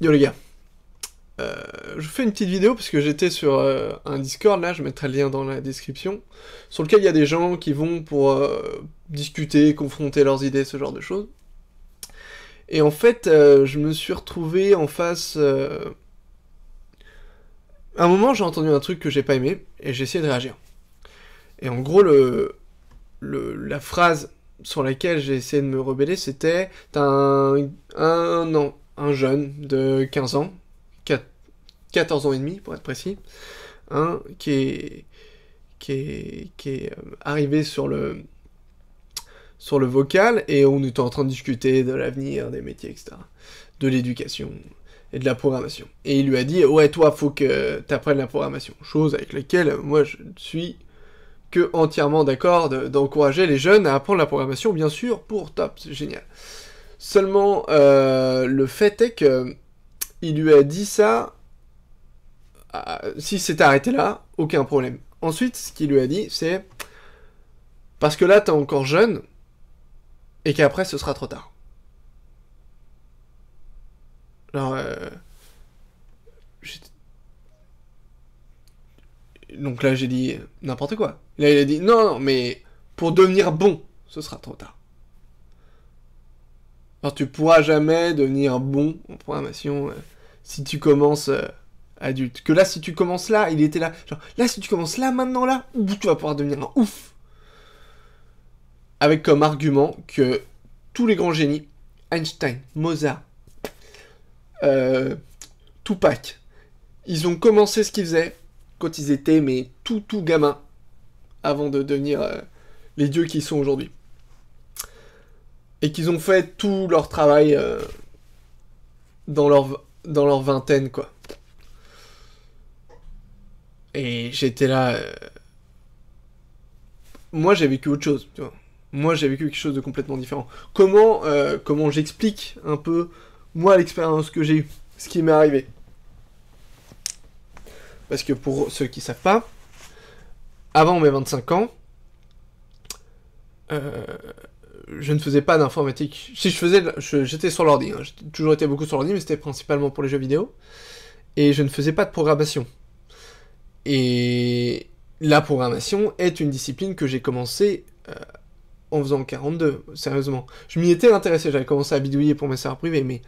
Yo les gars, euh, je fais une petite vidéo parce que j'étais sur euh, un Discord là, je mettrai le lien dans la description, sur lequel il y a des gens qui vont pour euh, discuter, confronter leurs idées, ce genre de choses. Et en fait, je me suis retrouvé en face. À un moment, j'ai entendu un truc que j'ai pas aimé et j'ai essayé de réagir. Et en gros, le, la phrase sur laquelle j'ai essayé de me rebeller, c'était un, un, non, un jeune de 15 ans, 14 ans et demi pour être précis, hein, qui est, qui est, euh, arrivé sur le, sur le vocal et on était en train de discuter de l'avenir, des métiers, etc. De l'éducation et de la programmation. Et il lui a dit, ouais, toi, faut que tu apprennes la programmation. Chose avec laquelle moi je suis que entièrement d'accord d'encourager les jeunes à apprendre la programmation, bien sûr, pour top, c'est génial. Seulement, euh, le fait est que il lui a dit ça. Euh, si c'est arrêté là, aucun problème. Ensuite, ce qu'il lui a dit, c'est parce que là, t'es encore jeune et qu'après, ce sera trop tard. Alors, euh, donc là, j'ai dit n'importe quoi. Là, il a dit non, non, mais pour devenir bon, ce sera trop tard. Alors, tu pourras jamais devenir bon en programmation euh, si tu commences euh, adulte. Que là, si tu commences là, il était là. Genre, là, si tu commences là, maintenant là, tu vas pouvoir devenir un ouf. Avec comme argument que tous les grands génies, Einstein, Mozart, euh, Tupac, ils ont commencé ce qu'ils faisaient quand ils étaient, mais tout, tout gamins, avant de devenir les dieux qu'ils sont aujourd'hui et qu'ils ont fait tout leur travail euh, dans, leur, dans leur vingtaine, quoi. Et j'étais là. Euh, moi, j'ai vécu autre chose, tu vois. Moi, j'ai vécu quelque chose de complètement différent. Comment, euh, comment j'explique un peu, moi, l'expérience que j'ai eue, ce qui m'est arrivé Parce que pour ceux qui savent pas, avant mes 25 ans, euh, je ne faisais pas d'informatique. Si je faisais, j'étais sur l'ordi. Hein. J'ai toujours été beaucoup sur l'ordi, mais c'était principalement pour les jeux vidéo. Et je ne faisais pas de programmation. Et la programmation est une discipline que j'ai commencé euh, en faisant 42, sérieusement. Je m'y étais intéressé, j'avais commencé à bidouiller pour mes serveurs privés, mais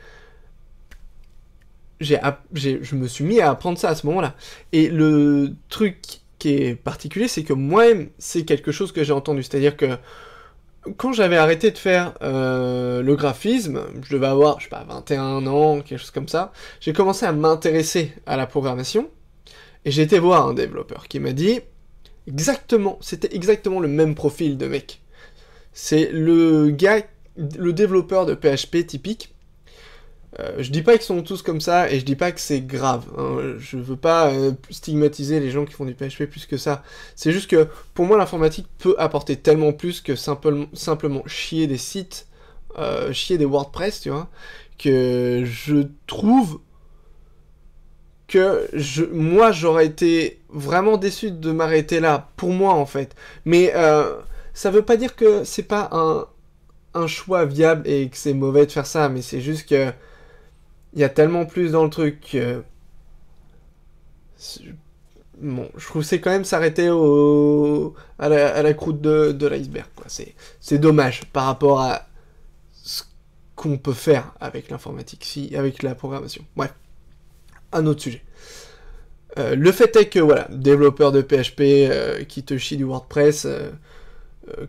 je me suis mis à apprendre ça à ce moment-là. Et le truc qui est particulier, c'est que moi-même, c'est quelque chose que j'ai entendu. C'est-à-dire que quand j'avais arrêté de faire euh, le graphisme, je devais avoir, je sais pas, 21 ans, quelque chose comme ça, j'ai commencé à m'intéresser à la programmation, et j'ai été voir un développeur qui m'a dit, exactement, c'était exactement le même profil de mec. C'est le gars, le développeur de PHP typique, euh, je dis pas qu'ils sont tous comme ça et je dis pas que c'est grave. Hein. Je veux pas euh, stigmatiser les gens qui font du PHP plus que ça. C'est juste que pour moi l'informatique peut apporter tellement plus que simplement chier des sites, euh, chier des WordPress, tu vois, que je trouve que je, moi j'aurais été vraiment déçu de m'arrêter là, pour moi en fait. Mais ça veut pas dire que c'est pas un choix viable et que c'est mauvais de faire ça, mais c'est juste que il y a tellement plus dans le truc. Bon, je trouve c'est quand même s'arrêter au... à, la, croûte de, de l'iceberg. C'est dommage par rapport à ce qu'on peut faire avec l'informatique, si, avec la programmation. Ouais. un autre sujet. Euh, le fait est que, voilà, développeur de PHP euh, qui te chie du WordPress euh,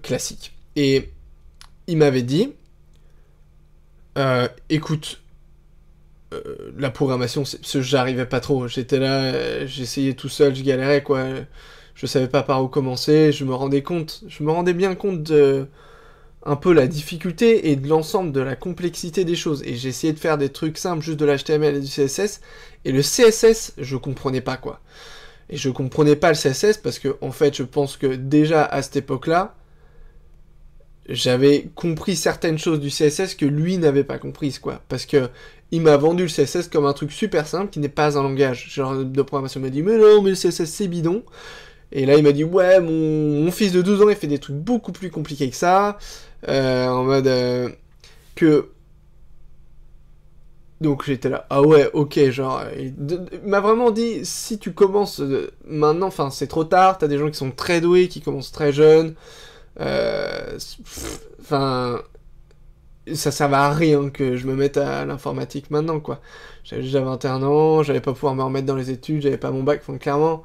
classique. Et il m'avait dit, écoute, euh, la programmation, j'arrivais pas trop. J'étais là, euh, j'essayais tout seul, je galérais quoi. Je savais pas par où commencer. Je me rendais compte, je me rendais bien compte de un peu la difficulté et de l'ensemble de la complexité des choses. Et j'essayais de faire des trucs simples, juste de l'HTML et du CSS. Et le CSS, je comprenais pas quoi. Et je comprenais pas le CSS parce que en fait, je pense que déjà à cette époque-là, j'avais compris certaines choses du CSS que lui n'avait pas comprises, quoi. Parce que il m'a vendu le CSS comme un truc super simple qui n'est pas un langage. Genre, de programmation m'a dit, mais non, mais le CSS c'est bidon. Et là, il m'a dit, ouais, mon, fils de 12 ans, il fait des trucs beaucoup plus compliqués que ça. Euh, en mode euh, que. Donc j'étais là, ah ouais, ok, genre, euh, il m'a vraiment dit, si tu commences maintenant, enfin c'est trop tard, t'as des gens qui sont très doués, qui commencent très jeunes, euh, enfin, ça servait à rien que je me mette à l'informatique maintenant, quoi. J'avais déjà 21 ans, j'allais pas pouvoir me remettre dans les études, j'avais pas mon bac, clairement,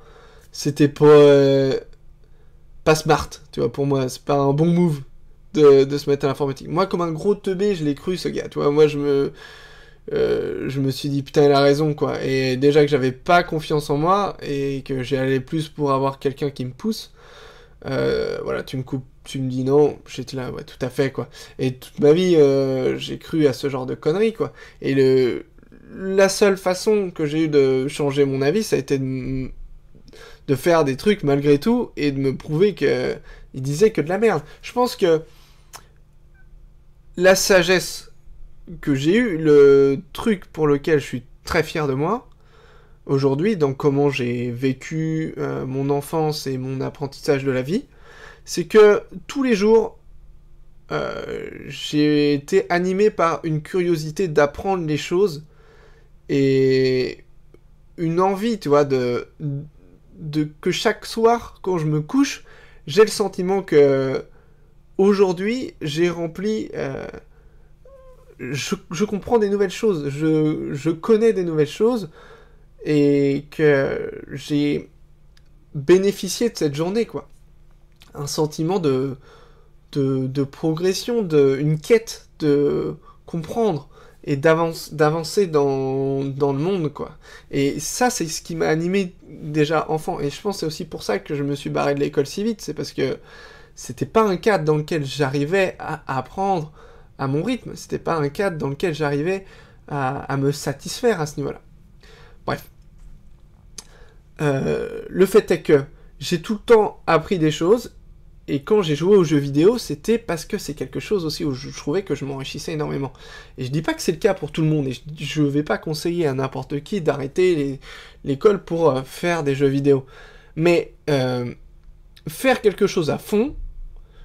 c'était pas, euh, pas smart, tu vois, pour moi, c'est pas un bon move de, se mettre à l'informatique. Moi, comme un gros teubé, je l'ai cru, ce gars, tu vois, moi, je me... Euh, je me suis dit putain il a raison quoi et déjà que j'avais pas confiance en moi et que j'allais allé plus pour avoir quelqu'un qui me pousse voilà tu me coupes tu me dis non, j'étais là, ouais, tout à fait, quoi. Et toute ma vie, euh, j'ai cru à ce genre de conneries, quoi. Et le, la seule façon que j'ai eu de changer mon avis, ça a été de, faire des trucs malgré tout et de me prouver que il disait que de la merde. Je pense que la sagesse que j'ai eue, le truc pour lequel je suis très fier de moi, aujourd'hui, dans comment j'ai vécu euh, mon enfance et mon apprentissage de la vie, c'est que tous les jours, euh, j'ai été animé par une curiosité d'apprendre les choses et une envie, tu vois, de, que chaque soir, quand je me couche, j'ai le sentiment que aujourd'hui, j'ai rempli. Euh, je, comprends des nouvelles choses, je connais des nouvelles choses et que j'ai bénéficié de cette journée, quoi un sentiment de, de, progression, de, une quête de comprendre et d'avancer dans, le monde, quoi. Et ça, c'est ce qui m'a animé déjà enfant. Et je pense que c'est aussi pour ça que je me suis barré de l'école si vite. C'est parce que c'était pas un cadre dans lequel j'arrivais à apprendre à mon rythme. C'était pas un cadre dans lequel j'arrivais à, me satisfaire à ce niveau-là. Bref. Euh, le fait est que j'ai tout le temps appris des choses et quand j'ai joué aux jeux vidéo, c'était parce que c'est quelque chose aussi où je trouvais que je m'enrichissais énormément. Et je dis pas que c'est le cas pour tout le monde, et je ne vais pas conseiller à n'importe qui d'arrêter l'école pour euh, faire des jeux vidéo. Mais euh, faire quelque chose à fond,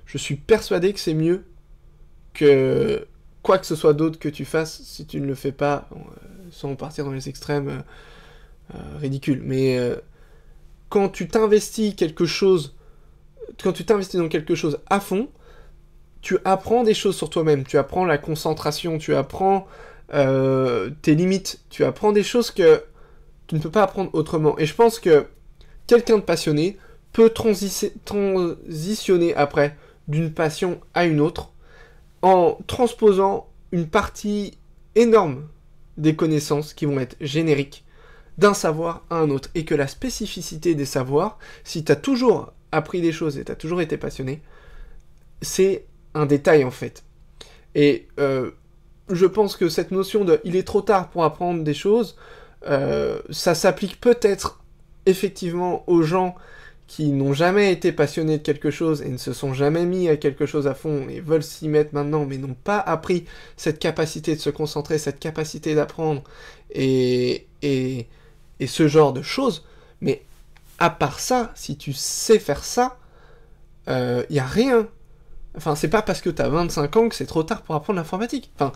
je suis persuadé que c'est mieux que quoi que ce soit d'autre que tu fasses si tu ne le fais pas, euh, sans partir dans les extrêmes ridicules. Mais quand tu t'investis quelque chose quand tu t'investis dans quelque chose à fond, tu apprends des choses sur toi-même, tu apprends la concentration, tu apprends euh, tes limites, tu apprends des choses que tu ne peux pas apprendre autrement. Et je pense que quelqu'un de passionné peut transitionner après d'une passion à une autre en transposant une partie énorme des connaissances qui vont être génériques d'un savoir à un autre. Et que la spécificité des savoirs, si tu as toujours appris des choses et t'as toujours été passionné, c'est un détail en fait. Et euh, je pense que cette notion de il est trop tard pour apprendre des choses, euh, ça s'applique peut-être effectivement aux gens qui n'ont jamais été passionnés de quelque chose et ne se sont jamais mis à quelque chose à fond et veulent s'y mettre maintenant mais n'ont pas appris cette capacité de se concentrer, cette capacité d'apprendre et, et, et, ce genre de choses. Mais à part ça, si tu sais faire ça, il euh, n'y y a rien. Enfin, c'est pas parce que tu as 25 ans que c'est trop tard pour apprendre l'informatique. Enfin,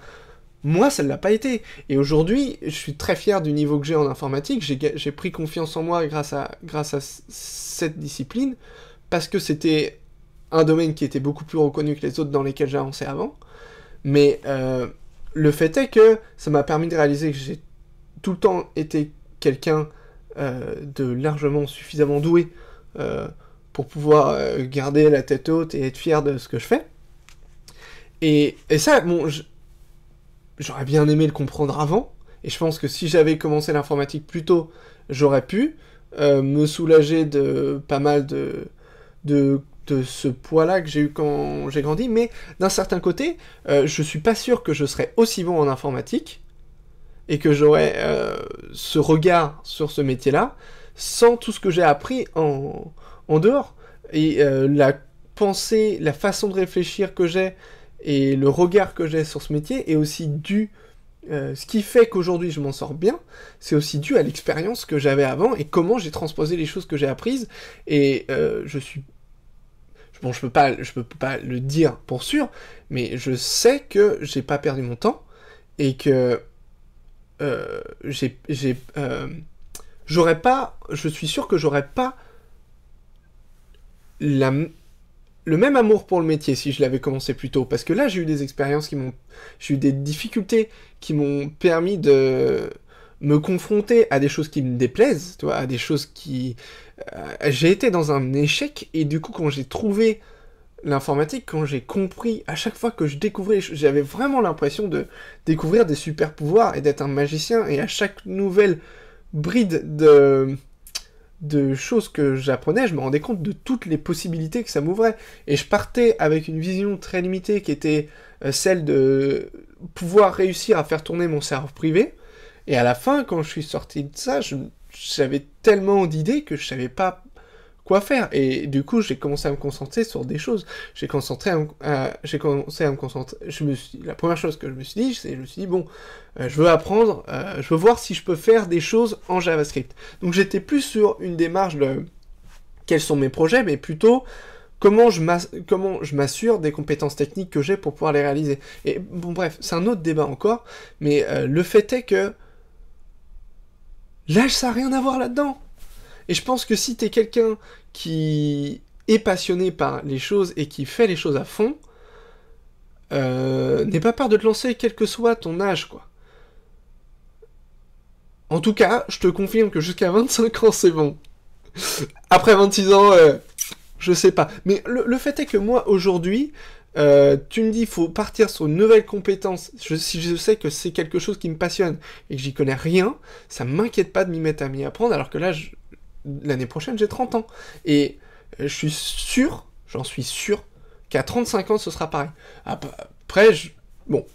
moi, ça ne l'a pas été. Et aujourd'hui, je suis très fier du niveau que j'ai en informatique. J'ai pris confiance en moi grâce à, cette discipline, parce que c'était un domaine qui était beaucoup plus reconnu que les autres dans lesquels j'avançais avant. Mais euh, le fait est que ça m'a permis de réaliser que j'ai tout le temps été quelqu'un euh, de largement suffisamment doué euh, pour pouvoir euh, garder la tête haute et être fier de ce que je fais. Et, et ça, bon, j'aurais bien aimé le comprendre avant, et je pense que si j'avais commencé l'informatique plus tôt, j'aurais pu me soulager de pas mal de, de, ce poids-là que j'ai eu quand j'ai grandi, mais d'un certain côté, je suis pas sûr que je serais aussi bon en informatique et que j'aurais euh, ce regard sur ce métier-là sans tout ce que j'ai appris en, en, dehors. Et euh, la pensée, la façon de réfléchir que j'ai et le regard que j'ai sur ce métier est aussi dû. Euh, ce qui fait qu'aujourd'hui je m'en sors bien, c'est aussi dû à l'expérience que j'avais avant et comment j'ai transposé les choses que j'ai apprises. Et je suis bon, je peux pas, je peux pas le dire pour sûr, mais je sais que j'ai pas perdu mon temps et que euh, j'ai, euh, j'aurais pas, je suis sûr que j'aurais pas le même amour pour le métier si je l'avais commencé plus tôt. Parce que là, j'ai eu des expériences qui m'ont, j'ai eu des difficultés qui m'ont permis de me confronter à des choses qui me déplaisent, tu à des choses qui, euh, j'ai été dans un échec et du coup, quand j'ai trouvé l'informatique, quand j'ai compris, à chaque fois que je découvrais, j'avais vraiment l'impression de découvrir des super pouvoirs et d'être un magicien. Et à chaque nouvelle bride de, de choses que j'apprenais, je me rendais compte de toutes les possibilités que ça m'ouvrait. Et je partais avec une vision très limitée qui était euh, celle de pouvoir réussir à faire tourner mon serveur privé. Et à la fin, quand je suis sorti de ça, j'avais tellement d'idées que je savais pas faire. Et du coup, j'ai commencé à me concentrer sur des choses. J'ai concentré j'ai commencé à me concentrer. Je me suis, la première chose que je me suis dit, c'est je me suis dit bon, euh, je veux apprendre, euh, je veux voir si je peux faire des choses en JavaScript. Donc j'étais plus sur une démarche de quels sont mes projets, mais plutôt comment je m'assure des compétences techniques que j'ai pour pouvoir les réaliser. Et bon bref, c'est un autre débat encore, mais euh, le fait est que là ça n'a rien à voir là-dedans. Et je pense que si t'es quelqu'un qui est passionné par les choses et qui fait les choses à fond, euh, n'aie pas peur de te lancer, quel que soit ton âge, quoi. En tout cas, je te confirme que jusqu'à 25 ans, c'est bon. Après 26 ans, euh, je sais pas. Mais le, fait est que moi, aujourd'hui, euh, tu me dis, faut partir sur une nouvelle compétence. si je sais que c'est quelque chose qui me passionne et que j'y connais rien, ça m'inquiète pas de m'y mettre à m'y apprendre, alors que là, je, l'année prochaine, j'ai 30 ans. Et euh, je suis sûr, j'en suis sûr, qu'à 35 ans, ce sera pareil. Après, je... bon,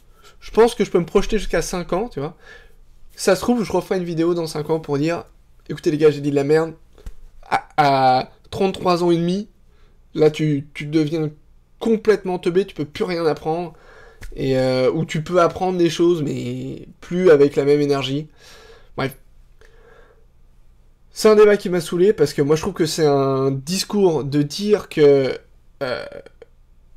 je pense que je peux me projeter jusqu'à 5 ans, tu vois. Ça se trouve, je refais une vidéo dans 5 ans pour dire, écoutez les gars, j'ai dit de la merde. À, 33 ans et demi, là, tu, tu deviens complètement teubé, tu peux plus rien apprendre. Et euh, où tu peux apprendre des choses, mais plus avec la même énergie. Bref, c'est un débat qui m'a saoulé parce que moi je trouve que c'est un discours de dire que euh,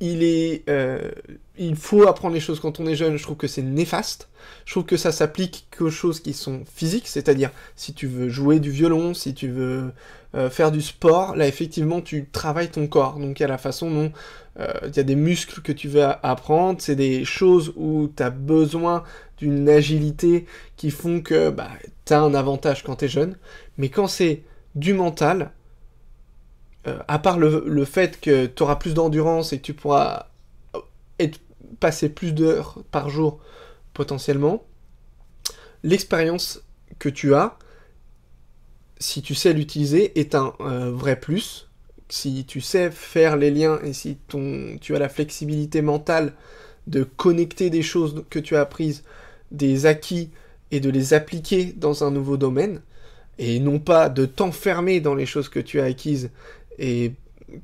euh, il faut apprendre les choses quand on est jeune. Je trouve que c'est néfaste. Je trouve que ça s'applique qu'aux choses qui sont physiques, c'est-à-dire si tu veux jouer du violon, si tu veux euh, faire du sport, là effectivement tu travailles ton corps. Donc il y a la façon dont euh, il y a des muscles que tu veux apprendre, c'est des choses où tu as besoin d'une agilité qui font que bah, tu as un avantage quand tu es jeune. Mais quand c'est du mental, euh, à part le, fait que tu auras plus d'endurance et que tu pourras passer plus d'heures par jour potentiellement, l'expérience que tu as, si tu sais l'utiliser, est un euh, vrai plus. Si tu sais faire les liens et si ton, tu as la flexibilité mentale de connecter des choses que tu as apprises, des acquis, et de les appliquer dans un nouveau domaine, et non pas de t'enfermer dans les choses que tu as acquises et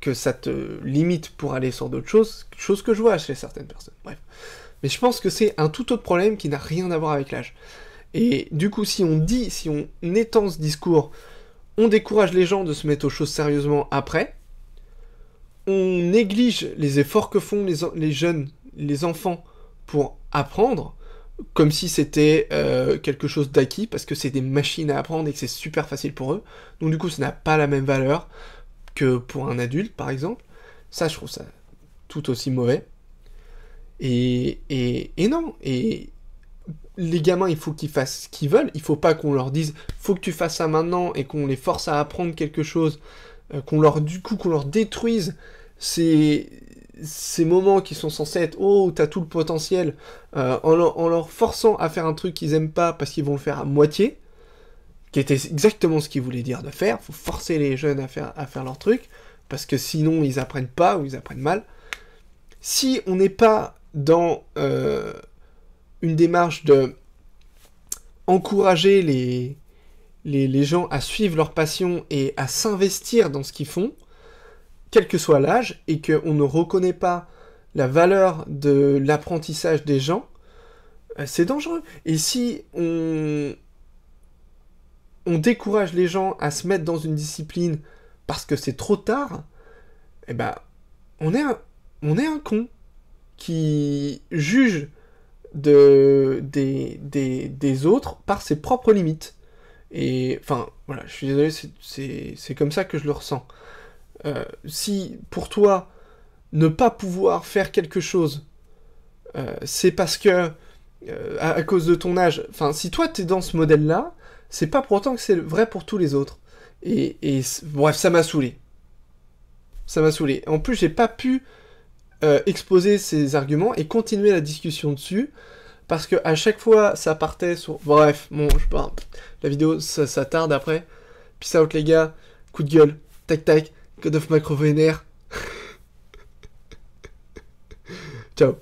que ça te limite pour aller sur d'autres choses, chose que je vois chez certaines personnes. Bref. Mais je pense que c'est un tout autre problème qui n'a rien à voir avec l'âge. Et du coup, si on dit, si on étend ce discours, on décourage les gens de se mettre aux choses sérieusement après, on néglige les efforts que font les, jeunes, les enfants, pour apprendre, comme si c'était euh, quelque chose d'acquis, parce que c'est des machines à apprendre et que c'est super facile pour eux. Donc du coup, ça n'a pas la même valeur que pour un adulte, par exemple. Ça, je trouve ça tout aussi mauvais. Et, et, et non, et les gamins, il faut qu'ils fassent ce qu'ils veulent. Il faut pas qu'on leur dise, faut que tu fasses ça maintenant et qu'on les force à apprendre quelque chose, euh, qu'on leur, du coup, qu'on leur détruise ces, ces moments qui sont censés être oh t'as tout le potentiel euh, en, leur, en, leur forçant à faire un truc qu'ils aiment pas parce qu'ils vont le faire à moitié qui était exactement ce qu'il voulait dire de faire. Faut forcer les jeunes à faire, leur truc, parce que sinon ils apprennent pas ou ils apprennent mal. Si on n'est pas dans euh, une démarche de encourager les, les, gens à suivre leur passion et à s'investir dans ce qu'ils font, quel que soit l'âge, et qu'on ne reconnaît pas la valeur de l'apprentissage des gens, euh, c'est dangereux. Et si on, on décourage les gens à se mettre dans une discipline parce que c'est trop tard, eh ben, on est un, on est un con qui juge de, des, des, des autres par ses propres limites. Et enfin, voilà, je suis désolé, c'est comme ça que je le ressens. Euh, si pour toi, ne pas pouvoir faire quelque chose, euh, c'est parce que, euh, à, cause de ton âge, enfin, si toi tu es dans ce modèle-là, c'est pas pour autant que c'est vrai pour tous les autres. Et, bref, ça m'a saoulé. Ça m'a saoulé. En plus, j'ai pas pu euh, exposer ces arguments et continuer la discussion dessus. Parce que à chaque fois, ça partait sur. Bref, bon, je parle. La vidéo, ça, tarde après. Peace out, les gars. Coup de gueule. Tac tac. God of Macro Ciao.